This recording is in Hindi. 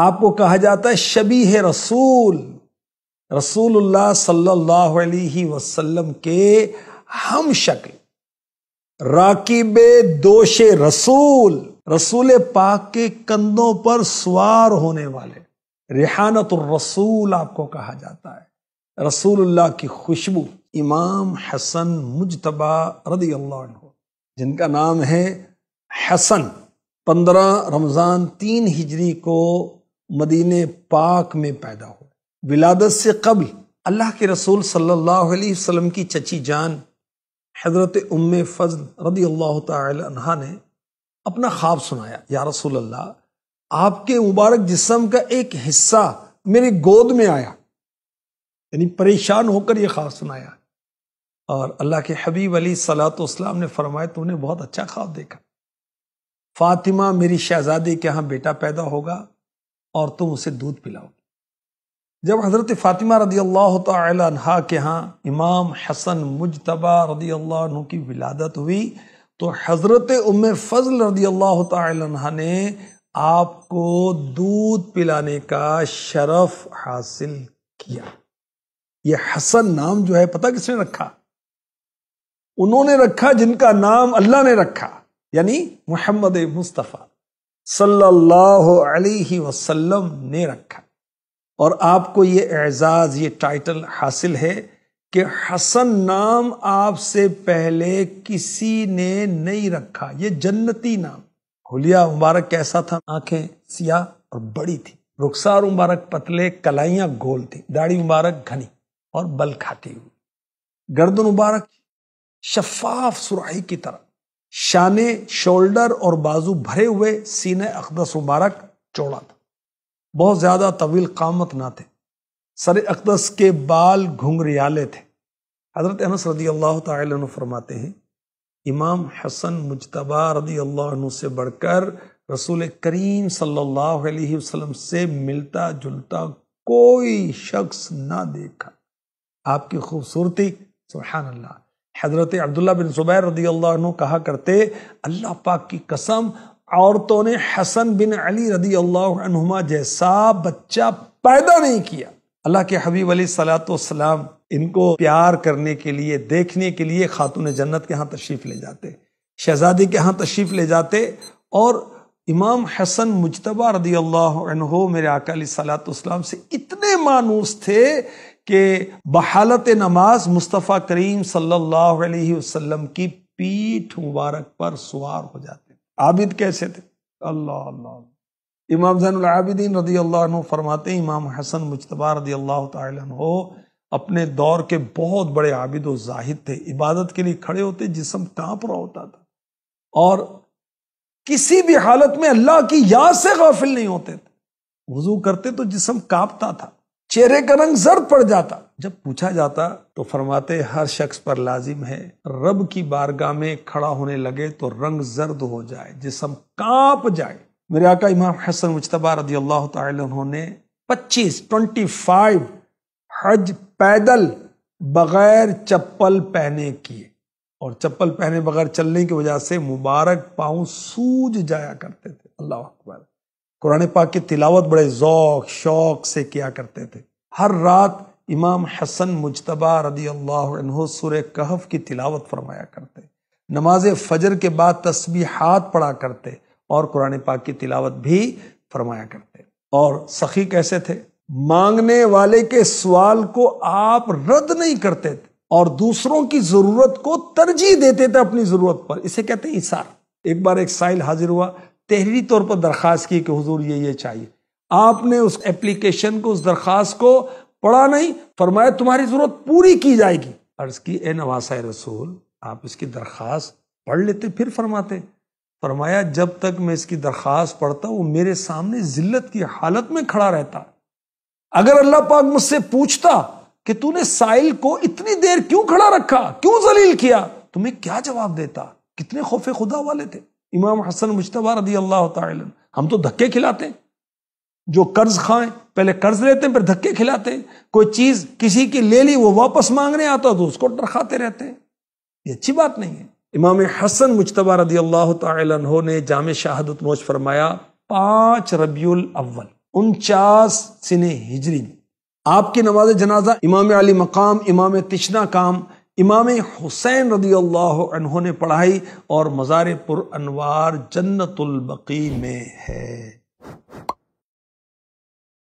आपको कहा जाता है शबी है रसूल रसूलुल्लाह सल्लल्लाहु अलैहि वसल्लम के हम शक्ल राकीब दोष रसूल रसूल पाक के कंधों पर सवार होने वाले रिहानत रसूल आपको कहा जाता है रसूलुल्लाह की खुशबू इमाम हसन मुजतबा रदी अल्लाह जिनका नाम है हसन पंद्रह रमज़ान तीन हिजरी को मदीने पाक में पैदा हुए विलादत से कबल अल्लाह के रसूल सल्लल्लाहु अलैहि वसल्लम की चची जान हजरत उम्म फजल रदी अल्लाह तहा ने अपना ख्वाब सुनाया या रसूल अल्लाह आपके मुबारक जिसम का एक हिस्सा मेरी गोद में आया यानी परेशान होकर यह ख्वाब सुनाया और अल्लाह के हबीब अली सलातम ने फरमाया तुमने बहुत अच्छा ख्वाब देखा फातिमा मेरी शहजादी के यहाँ बेटा पैदा होगा और तुम उसे दूध पिलाओगे जब हज़रत फ़ातिमा रदी अल्लाह तहा के यहाँ इमाम हसन मुजतबा रदी अल्लाह की विलादत हुई तो हज़रत उम फ़जल रदी अल्लाह तहा ने आपको दूध पिलाने का शरफ हासिल किया ये हसन नाम जो है पता किसने रखा उन्होंने रखा जिनका नाम अल्लाह ने रखा यानी मोहम्मद मुस्तफ़ा सल्लल्लाहु अलैहि वसल्लम ने रखा और आपको ये एजाज़ ये टाइटल हासिल है कि हसन नाम आपसे पहले किसी ने नहीं रखा ये जन्नती नाम हुलिया मुबारक कैसा था आंखें सियाह और बड़ी थी रुखसार मुबारक पतले कलाइयां गोल थी दाढ़ी मुबारक घनी और बल खाती हुई गर्दन मुबारक शफाफ सुराही की तरह शाने शोल्डर और बाजू भरे हुए सीने अकदस मुबारक चौड़ा था बहुत ज़्यादा तवील कामत ना थे सर अकदस के बाल घुंघरियाले थे हज़रत अनस रदी अल्लाह तरमाते फरमाते हैं इमाम हसन मुजतबा रदी अल्लाह से बढ़कर रसूल करीम सल्लल्लाहु अलैहि वसल्लम से मिलता जुलता कोई शख्स ना देखा आपकी खूबसूरती सुबहानल्ला हजरत अब्दुल्ला बिन सुबैर रदी अल्लाह कहा करते अल्लाह पाक की कसम औरतों ने हसन बिन अली रदी अल्लाहमा जैसा बच्चा पैदा नहीं किया अल्लाह के हबीब अली सलाम इनको प्यार करने के लिए देखने के लिए खातून जन्नत के यहाँ तशरीफ़ ले जाते शहजादी के यहाँ तशरीफ़ ले जाते और इमाम हसन मुशतबा रदी अल्लाह मेरे अकाली सलाम से इतने मानूस थे कि बहालत नमाज मुस्तफ़ा करीम सल्लल्लाहु अलैहि वसल्लम की पीठ मुबारक पर सवार हो जाते आबिद कैसे थे अल्लाह अल्लाह इमाम जैनआबिदीन रदी अल्लाह फरमाते इमाम हसन मुशतबा रदी अल्लाह तहो अपने दौर के बहुत बड़े आबिद व जाहिद थे इबादत के लिए खड़े होते जिसम कांप रहा होता था और किसी भी हालत में अल्लाह की याद से गाफिल नहीं होते थे वजू करते तो जिसम कांपता था चेहरे का रंग जर्द पड़ जाता जब पूछा जाता तो फरमाते हर शख्स पर लाजिम है रब की बारगाह में खड़ा होने लगे तो रंग जर्द हो जाए जिसम कांप जाए मेरे आका इमाम हसन मुशतबा रदी अल्लाह तुमने पच्चीस ट्वेंटी फाइव हज पैदल बगैर चप्पल पहने किए और चप्पल पहने बगैर चलने की वजह से मुबारक पाँव सूज जाया करते थे अल्लाह अकबर कुरान पाक की तिलावत बड़े ज़ौक शौक से किया करते थे हर रात इमाम हसन मुशतबा रदी अल्लाह सुर कहफ की तिलावत फरमाया करते नमाज फजर के बाद हाथ पढ़ा करते और कुरान पाक की तिलावत भी फरमाया करते और सखी कैसे थे मांगने वाले के सवाल को आप रद्द नहीं करते थे और दूसरों की जरूरत को तरजीह देते थे अपनी जरूरत पर इसे कहते हैं इशार एक बार एक साइल हाजिर हुआ तहरीरी तौर पर दरख्वास्त की कि हुजूर ये ये चाहिए आपने उस एप्लीकेशन को उस दरख्वास्त को पढ़ा नहीं फरमाया तुम्हारी ज़रूरत पूरी की जाएगी अर्ज की ए नवासा रसूल आप इसकी दरख्वास्त पढ़ लेते फिर फरमाते फरमाया जब तक मैं इसकी दरख्वास्त पढ़ता वो मेरे सामने जिल्लत की हालत में खड़ा रहता अगर अल्लाह पाक मुझसे पूछता कि तूने साइल को इतनी देर क्यों खड़ा रखा क्यों जलील किया तुम्हें क्या जवाब देता कितने खौफ खुदा वाले थे इमाम हसन मुशतबा रदी अल्लाह तन हम तो धक्के खिलाते हैं जो कर्ज खाएं पहले कर्ज लेते हैं फिर धक्के खिलाते हैं कोई चीज किसी की ले ली वो वापस मांगने आता है तो उसको डरखाते रहते हैं ये अच्छी बात नहीं है इमाम हसन मुशतबा रदी अल्लाह तहो ने जाम शहादत नोश फरमाया पांच रबील अव्वल उनचास सिने हिजरी आपकी नमाज जनाजा इमाम अली मकाम इमाम तिशना काम इमाम हुसैन रदी अल्लाह ने पढ़ाई और मज़ार पुर अनवार जन्नतुलबकी में है